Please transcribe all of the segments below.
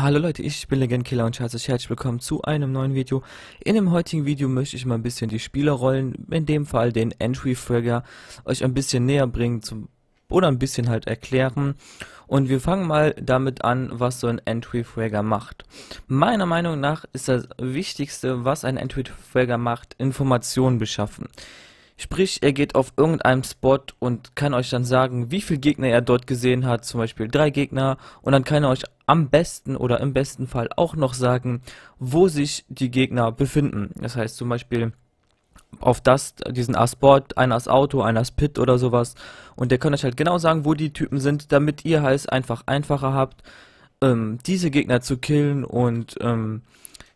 Hallo Leute, ich bin Legendkiller und herzlich herzlich willkommen zu einem neuen Video. In dem heutigen Video möchte ich mal ein bisschen die Spielerrollen, in dem Fall den Entry Fragger, euch ein bisschen näher bringen zum, oder ein bisschen halt erklären. Und wir fangen mal damit an, was so ein Entry Fragger macht. Meiner Meinung nach ist das Wichtigste, was ein Entry Fragger macht, Informationen beschaffen. Sprich, er geht auf irgendeinem Spot und kann euch dann sagen, wie viel Gegner er dort gesehen hat, zum Beispiel drei Gegner, und dann kann er euch am besten oder im besten Fall auch noch sagen, wo sich die Gegner befinden. Das heißt zum Beispiel auf das, diesen Asport, ein As Auto, ein As Pit oder sowas. Und der kann euch halt genau sagen, wo die Typen sind, damit ihr halt einfach einfacher habt, ähm, diese Gegner zu killen und ähm,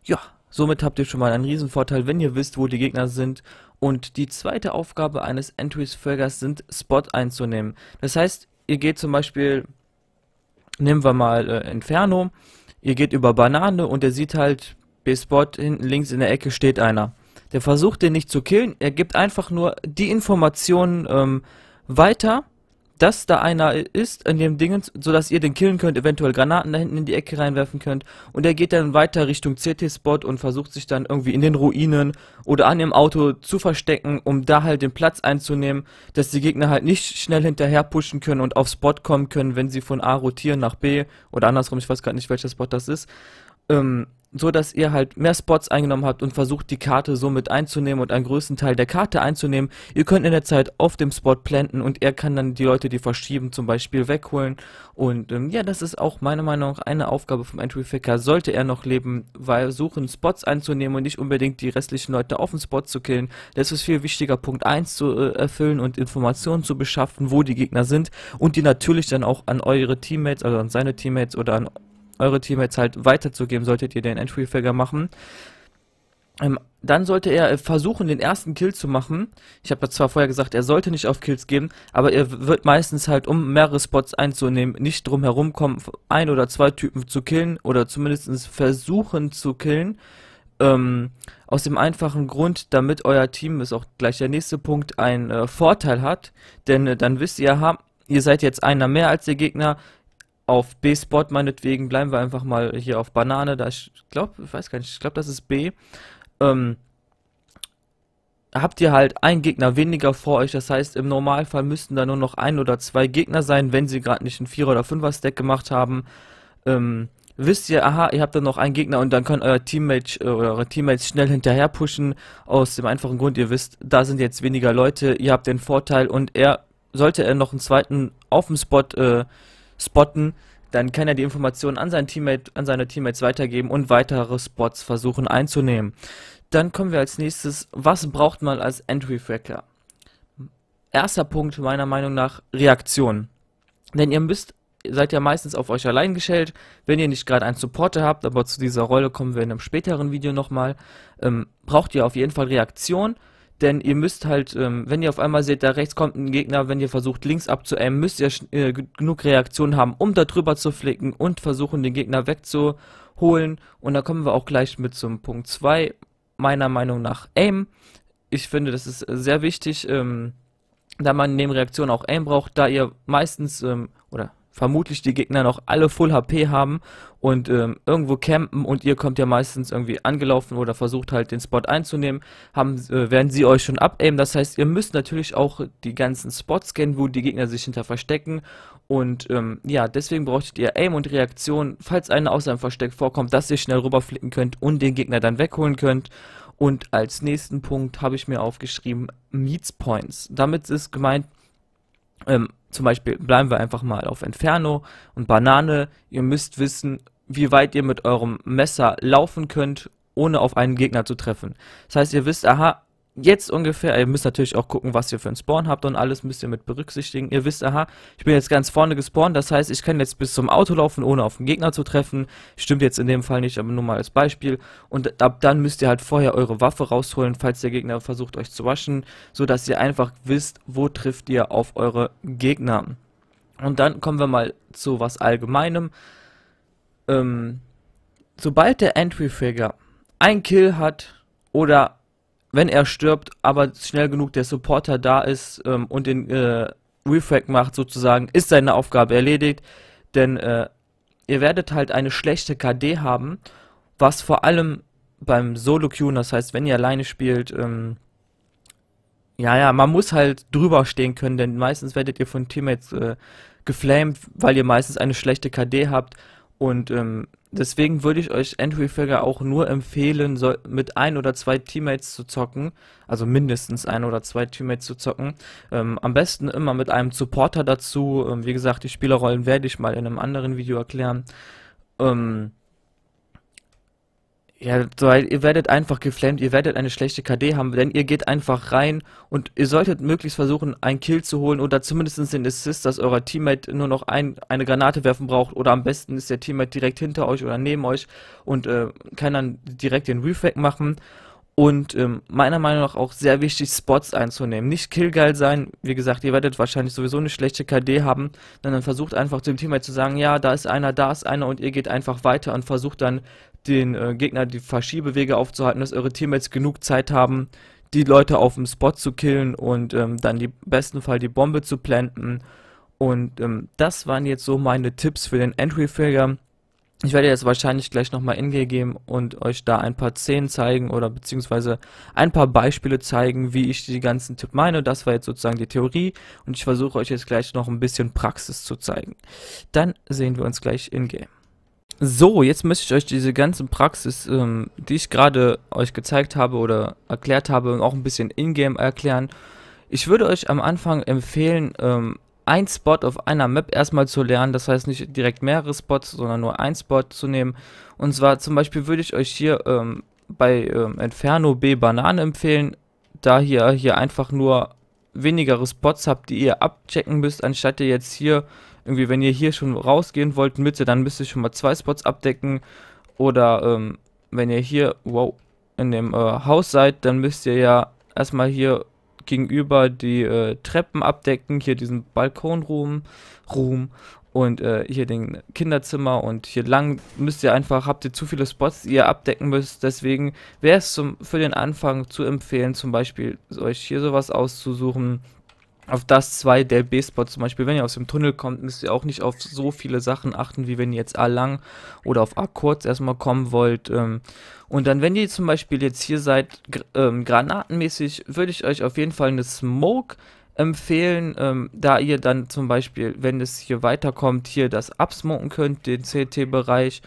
ja, somit habt ihr schon mal einen riesen Vorteil, wenn ihr wisst, wo die Gegner sind und die zweite Aufgabe eines Entries-Folgers sind Spot einzunehmen. Das heißt, ihr geht zum Beispiel, nehmen wir mal äh, Inferno, ihr geht über Banane und ihr sieht halt, B-Spot hinten links in der Ecke steht einer. Der versucht den nicht zu killen, er gibt einfach nur die Informationen ähm, weiter dass da einer ist in dem Dingens, sodass ihr den killen könnt, eventuell Granaten da hinten in die Ecke reinwerfen könnt. Und er geht dann weiter Richtung CT-Spot und versucht sich dann irgendwie in den Ruinen oder an dem Auto zu verstecken, um da halt den Platz einzunehmen, dass die Gegner halt nicht schnell hinterher pushen können und auf Spot kommen können, wenn sie von A rotieren nach B oder andersrum, ich weiß gerade nicht, welcher Spot das ist. Ähm, so dass ihr halt mehr Spots eingenommen habt und versucht die Karte somit einzunehmen und einen größten Teil der Karte einzunehmen. Ihr könnt in der Zeit auf dem Spot planten und er kann dann die Leute, die verschieben, zum Beispiel wegholen. Und ähm, ja, das ist auch meiner Meinung nach eine Aufgabe vom Entry Faker, sollte er noch leben, weil suchen Spots einzunehmen und nicht unbedingt die restlichen Leute auf dem Spot zu killen. Das ist viel wichtiger, Punkt 1 zu äh, erfüllen und Informationen zu beschaffen, wo die Gegner sind und die natürlich dann auch an eure Teammates, also an seine Teammates oder an eure Teammates halt weiterzugeben, solltet ihr den Entry-Figure machen. Ähm, dann sollte er äh, versuchen, den ersten Kill zu machen. Ich habe zwar vorher gesagt, er sollte nicht auf Kills geben, aber er wird meistens halt, um mehrere Spots einzunehmen, nicht drum herum kommen, ein oder zwei Typen zu killen oder zumindest versuchen zu killen. Ähm, aus dem einfachen Grund, damit euer Team, ist auch gleich der nächste Punkt, einen äh, Vorteil hat. Denn äh, dann wisst ihr, ha, ihr seid jetzt einer mehr als der Gegner, auf B-Spot meinetwegen, bleiben wir einfach mal hier auf Banane, da ich glaube, ich weiß gar nicht, ich glaube, das ist B. Ähm, habt ihr halt einen Gegner weniger vor euch. Das heißt, im Normalfall müssten da nur noch ein oder zwei Gegner sein, wenn sie gerade nicht einen Vierer- oder 5 er stack gemacht haben. Ähm, wisst ihr, aha, ihr habt dann noch einen Gegner und dann können euer Teammate äh, oder eure Teammates schnell hinterher pushen. Aus dem einfachen Grund, ihr wisst, da sind jetzt weniger Leute, ihr habt den Vorteil und er, sollte er noch einen zweiten auf dem Spot äh, spotten, dann kann er die Informationen an, sein Teammate, an seine Teammates weitergeben und weitere Spots versuchen einzunehmen. Dann kommen wir als nächstes, was braucht man als Entry-Fracker? Erster Punkt meiner Meinung nach Reaktion. Denn ihr müsst, seid ja meistens auf euch allein gestellt, wenn ihr nicht gerade einen Supporter habt, aber zu dieser Rolle kommen wir in einem späteren Video nochmal, ähm, braucht ihr auf jeden Fall Reaktion denn ihr müsst halt, ähm, wenn ihr auf einmal seht, da rechts kommt ein Gegner, wenn ihr versucht links abzuaimen, müsst ihr äh, genug Reaktionen haben, um da drüber zu flicken und versuchen den Gegner wegzuholen. Und da kommen wir auch gleich mit zum Punkt 2, meiner Meinung nach Aim. Ich finde, das ist äh, sehr wichtig, ähm, da man neben Reaktion auch Aim braucht, da ihr meistens, ähm, oder vermutlich die Gegner noch alle Full HP haben und ähm, irgendwo campen und ihr kommt ja meistens irgendwie angelaufen oder versucht halt den Spot einzunehmen, haben, äh, werden sie euch schon abaimen. Das heißt, ihr müsst natürlich auch die ganzen Spots kennen, wo die Gegner sich hinter verstecken. Und ähm, ja, deswegen braucht ihr Aim und Reaktion, falls einer aus einem Versteck vorkommt, dass ihr schnell rüberflicken könnt und den Gegner dann wegholen könnt. Und als nächsten Punkt habe ich mir aufgeschrieben, Meets Points. Damit ist gemeint, ähm, zum Beispiel bleiben wir einfach mal auf Inferno und Banane. Ihr müsst wissen, wie weit ihr mit eurem Messer laufen könnt, ohne auf einen Gegner zu treffen. Das heißt, ihr wisst, aha, jetzt ungefähr, ihr müsst natürlich auch gucken, was ihr für einen Spawn habt und alles müsst ihr mit berücksichtigen. Ihr wisst, aha, ich bin jetzt ganz vorne gespawnt, das heißt, ich kann jetzt bis zum Auto laufen, ohne auf den Gegner zu treffen. Stimmt jetzt in dem Fall nicht, aber nur mal als Beispiel. Und ab dann müsst ihr halt vorher eure Waffe rausholen, falls der Gegner versucht euch zu waschen, sodass ihr einfach wisst, wo trifft ihr auf eure Gegner. Und dann kommen wir mal zu was Allgemeinem. Ähm, sobald der Entry-Figure ein Kill hat oder wenn er stirbt, aber schnell genug der Supporter da ist ähm, und den äh, Refrag macht sozusagen, ist seine Aufgabe erledigt. Denn äh, ihr werdet halt eine schlechte KD haben, was vor allem beim Solo-Queue, das heißt, wenn ihr alleine spielt, ähm, ja, ja, man muss halt drüber stehen können, denn meistens werdet ihr von Teammates äh, geflamed, weil ihr meistens eine schlechte KD habt und ähm, Deswegen würde ich euch Entry Figure auch nur empfehlen, so mit ein oder zwei Teammates zu zocken. Also mindestens ein oder zwei Teammates zu zocken. Ähm, am besten immer mit einem Supporter dazu. Ähm, wie gesagt, die Spielerrollen werde ich mal in einem anderen Video erklären. Ähm, ja, weil ihr werdet einfach geflammt, ihr werdet eine schlechte KD haben, denn ihr geht einfach rein und ihr solltet möglichst versuchen, einen Kill zu holen oder zumindest den Assist, dass euer Teammate nur noch ein, eine Granate werfen braucht oder am besten ist der Teammate direkt hinter euch oder neben euch und äh, kann dann direkt den Reflect machen und ähm, meiner Meinung nach auch sehr wichtig, Spots einzunehmen. Nicht killgeil sein, wie gesagt, ihr werdet wahrscheinlich sowieso eine schlechte KD haben, dann versucht einfach dem Teammate zu sagen, ja, da ist einer, da ist einer und ihr geht einfach weiter und versucht dann den äh, Gegner die Verschiebewege aufzuhalten, dass eure Teammates genug Zeit haben, die Leute auf dem Spot zu killen und ähm, dann im besten Fall die Bombe zu planten. Und ähm, das waren jetzt so meine Tipps für den Entry-Failure. Ich werde jetzt wahrscheinlich gleich nochmal in geben und euch da ein paar Szenen zeigen oder beziehungsweise ein paar Beispiele zeigen, wie ich die ganzen Tipps meine. Das war jetzt sozusagen die Theorie und ich versuche euch jetzt gleich noch ein bisschen Praxis zu zeigen. Dann sehen wir uns gleich ingame. So, jetzt möchte ich euch diese ganze Praxis, ähm, die ich gerade euch gezeigt habe oder erklärt habe, auch ein bisschen ingame erklären. Ich würde euch am Anfang empfehlen, ähm, ein Spot auf einer Map erstmal zu lernen. Das heißt nicht direkt mehrere Spots, sondern nur ein Spot zu nehmen. Und zwar zum Beispiel würde ich euch hier ähm, bei ähm, Inferno B Banane empfehlen, da ihr hier einfach nur weniger Spots habt, die ihr abchecken müsst, anstatt ihr jetzt hier, irgendwie wenn ihr hier schon rausgehen wollt, Mitte, dann müsst ihr schon mal zwei Spots abdecken. Oder ähm, wenn ihr hier, wow, in dem äh, Haus seid, dann müsst ihr ja erstmal hier gegenüber die äh, Treppen abdecken, hier diesen Balkonruhm Ruhm und äh, hier den Kinderzimmer und hier lang müsst ihr einfach, habt ihr zu viele Spots, die ihr abdecken müsst. Deswegen wäre es für den Anfang zu empfehlen, zum Beispiel euch hier sowas auszusuchen auf das 2 der b spot zum Beispiel, wenn ihr aus dem Tunnel kommt, müsst ihr auch nicht auf so viele Sachen achten, wie wenn ihr jetzt A lang oder auf A kurz erstmal kommen wollt. Ähm. und dann, wenn ihr zum Beispiel jetzt hier seid, ähm, granatenmäßig, würde ich euch auf jeden Fall eine Smoke empfehlen, ähm, da ihr dann zum Beispiel, wenn es hier weiterkommt, hier das absmoken könnt, den CT-Bereich.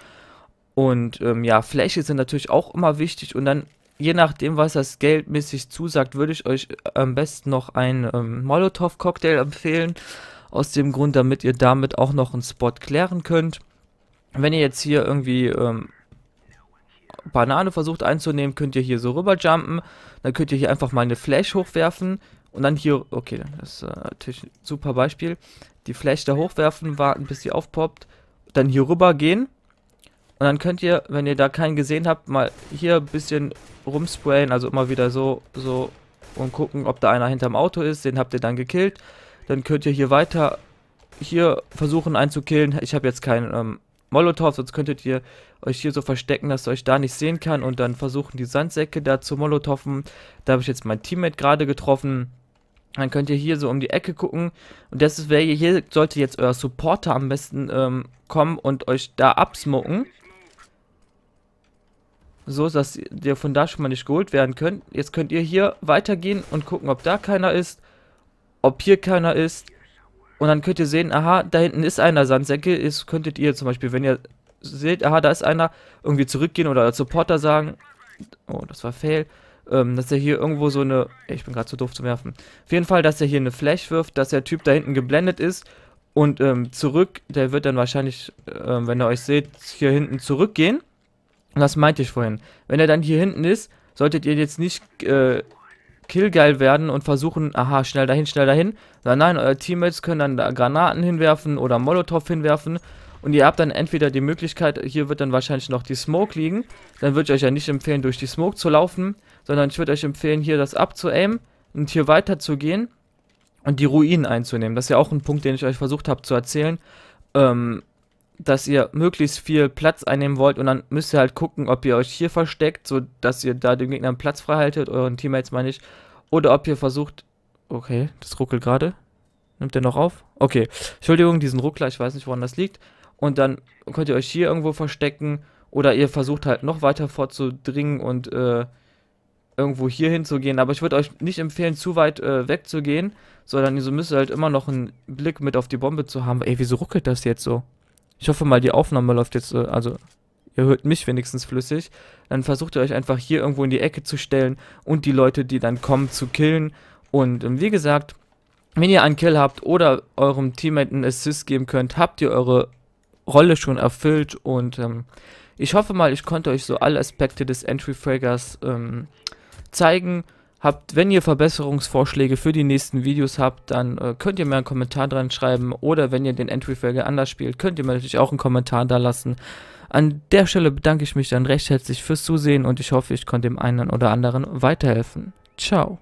Und ähm, ja, Fläche sind natürlich auch immer wichtig und dann je nachdem, was das geldmäßig zusagt, würde ich euch äh, am besten noch einen ähm, Molotow-Cocktail empfehlen. Aus dem Grund, damit ihr damit auch noch einen Spot klären könnt. Wenn ihr jetzt hier irgendwie ähm, Banane versucht einzunehmen, könnt ihr hier so rüberjumpen. Dann könnt ihr hier einfach mal eine Flash hochwerfen. Und dann hier, okay, das ist äh, natürlich ein super Beispiel. Die Flash da hochwerfen, warten bis sie aufpoppt. Dann hier rüber gehen und dann könnt ihr, wenn ihr da keinen gesehen habt, mal hier ein bisschen rumsprayen, also immer wieder so, so und gucken, ob da einer hinterm Auto ist. Den habt ihr dann gekillt. Dann könnt ihr hier weiter hier versuchen einen zu killen. Ich habe jetzt keinen ähm, Molotow, sonst könntet ihr euch hier so verstecken, dass ihr euch da nicht sehen kann und dann versuchen die Sandsäcke da zu molotoffen. Da habe ich jetzt mein Teammate gerade getroffen. Dann könnt ihr hier so um die Ecke gucken. Und das wäre wer hier sollte jetzt euer Supporter am besten ähm, kommen und euch da absmucken. So, dass ihr von da schon mal nicht geholt werden könnt. Jetzt könnt ihr hier weitergehen und gucken, ob da keiner ist. Ob hier keiner ist. Und dann könnt ihr sehen, aha, da hinten ist einer Sandsäcke. Ist, könntet ihr zum Beispiel, wenn ihr seht, aha, da ist einer, irgendwie zurückgehen oder als Supporter sagen. Oh, das war Fail. Ähm, dass er hier irgendwo so eine... Ich bin gerade zu doof zu werfen. Auf jeden Fall, dass er hier eine Flash wirft, dass der Typ da hinten geblendet ist. Und ähm, zurück, der wird dann wahrscheinlich, ähm, wenn ihr euch seht, hier hinten zurückgehen. Und das meinte ich vorhin. Wenn er dann hier hinten ist, solltet ihr jetzt nicht äh, killgeil werden und versuchen, aha, schnell dahin, schnell dahin. Nein, nein, eure Teammates können dann da Granaten hinwerfen oder Molotow hinwerfen. Und ihr habt dann entweder die Möglichkeit, hier wird dann wahrscheinlich noch die Smoke liegen. Dann würde ich euch ja nicht empfehlen, durch die Smoke zu laufen, sondern ich würde euch empfehlen, hier das abzuaimen und hier weiter zu gehen und die Ruinen einzunehmen. Das ist ja auch ein Punkt, den ich euch versucht habe zu erzählen. Ähm, dass ihr möglichst viel Platz einnehmen wollt und dann müsst ihr halt gucken, ob ihr euch hier versteckt, so dass ihr da dem Gegner einen Platz frei haltet, euren Teammates meine ich, oder ob ihr versucht, okay, das ruckelt gerade, nimmt der noch auf? Okay, Entschuldigung, diesen Ruckler, ich weiß nicht, woran das liegt, und dann könnt ihr euch hier irgendwo verstecken oder ihr versucht halt noch weiter vorzudringen und äh, irgendwo hier hinzugehen, aber ich würde euch nicht empfehlen, zu weit äh, wegzugehen, sondern ihr müsst halt immer noch einen Blick mit auf die Bombe zu haben. Ey, wieso ruckelt das jetzt so? Ich hoffe mal, die Aufnahme läuft jetzt, äh, also ihr hört mich wenigstens flüssig. Dann versucht ihr euch einfach hier irgendwo in die Ecke zu stellen und die Leute, die dann kommen, zu killen. Und ähm, wie gesagt, wenn ihr einen Kill habt oder eurem Teammate einen Assist geben könnt, habt ihr eure Rolle schon erfüllt. Und ähm, ich hoffe mal, ich konnte euch so alle Aspekte des Entry-Fraggers ähm, zeigen. Habt, wenn ihr Verbesserungsvorschläge für die nächsten Videos habt, dann äh, könnt ihr mir einen Kommentar dran schreiben oder wenn ihr den Entry-Felge anders spielt, könnt ihr mir natürlich auch einen Kommentar da lassen. An der Stelle bedanke ich mich dann recht herzlich fürs Zusehen und ich hoffe, ich konnte dem einen oder anderen weiterhelfen. Ciao.